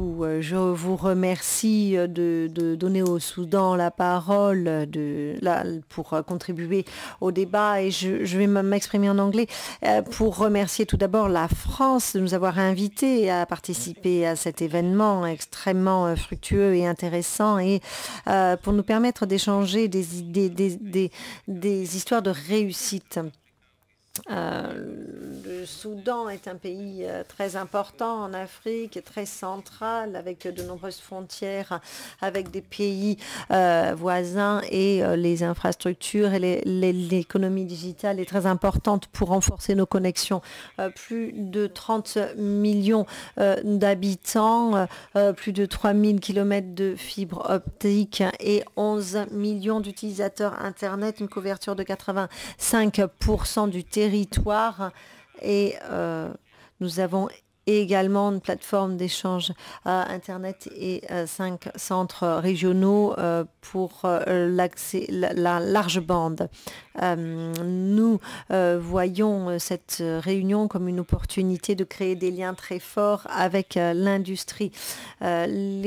Euh, je vous remercie euh, de, donner au Soudan la parole pour euh, contribuer au débat et je, vais m'exprimer en anglais pour remercier tout d'abord la France de nous avoir invités à participer à cet événement extrêmement fructueux et intéressant et pour nous permettre d'échanger des, idées, des, histoires de réussite le Soudan est un pays euh, très important en Afrique, très central, avec de nombreuses frontières, avec des pays euh, voisins et euh, les infrastructures et l'économie digitale est très importante pour renforcer nos connexions. plus de 30 millions d'habitants, plus de 3000 km de fibres optiques et 11 millions d'utilisateurs Internet, une couverture de 85% du territoire et euh, nous avons également une plateforme d'échange euh, Internet et euh, cinq centres régionaux euh, pour l'accès, la, large bande. nous voyons cette réunion comme une opportunité de créer des liens très forts avec l'industrie. le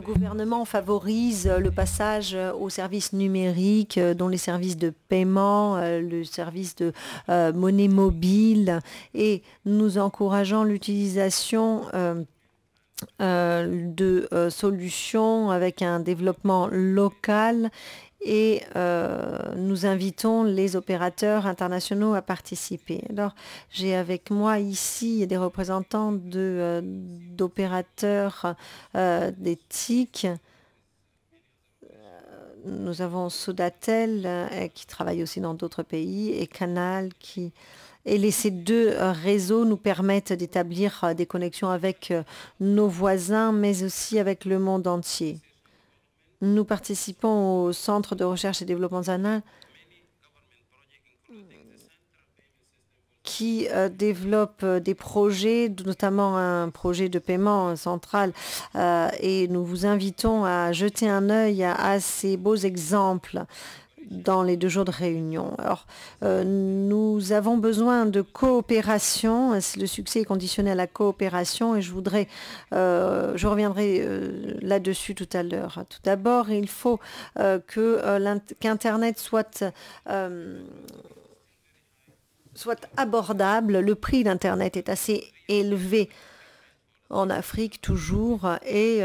gouvernement favorise le passage aux services numériques, dont les services de paiement, le service de monnaie mobile. Et nous nous encourageons l'utilisation euh, euh, de euh, solutions avec un développement local et nous invitons les opérateurs internationaux à participer. Alors, j'ai avec moi ici des représentants d'opérateurs de, d'éthique. Nous avons Sodatel qui travaille aussi dans d'autres pays et Canal qui et ces deux euh, réseaux nous permettent d'établir euh, des connexions avec euh, nos voisins, mais aussi avec le monde entier. Nous participons au Centre de recherche et développement ZANA qui développe des projets, notamment un projet de paiement central. et nous vous invitons à jeter un œil à ces beaux exemples dans les deux jours de réunion. Alors, euh, nous avons besoin de coopération. Le succès est conditionné à la coopération et je voudrais, euh, je reviendrai euh, là-dessus tout à l'heure. Tout d'abord, il faut qu'Internet l'internet soit soit abordable. Le prix d'Internet est assez élevé en Afrique toujours et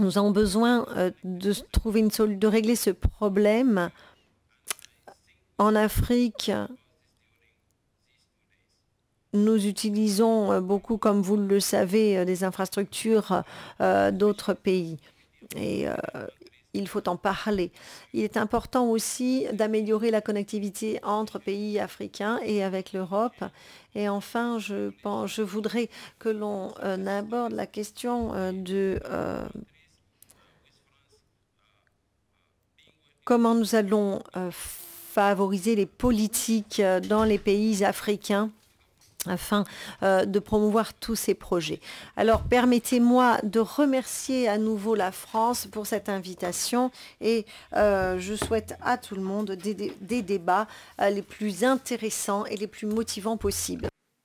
nous avons besoin euh, de trouver une solution, de régler ce problème en Afrique. Nous utilisons euh, beaucoup, comme vous le savez, euh, des infrastructures d'autres pays. Et il faut en parler. Il est important aussi d'améliorer la connectivité entre pays africains et avec l'Europe. Et enfin, je, pense, je voudrais que l'on aborde la question de... comment nous allons euh, favoriser les politiques euh, dans les pays africains afin euh, de promouvoir tous ces projets. Alors permettez-moi de remercier à nouveau la France pour cette invitation et je souhaite à tout le monde des, débats les plus intéressants et les plus motivants possibles.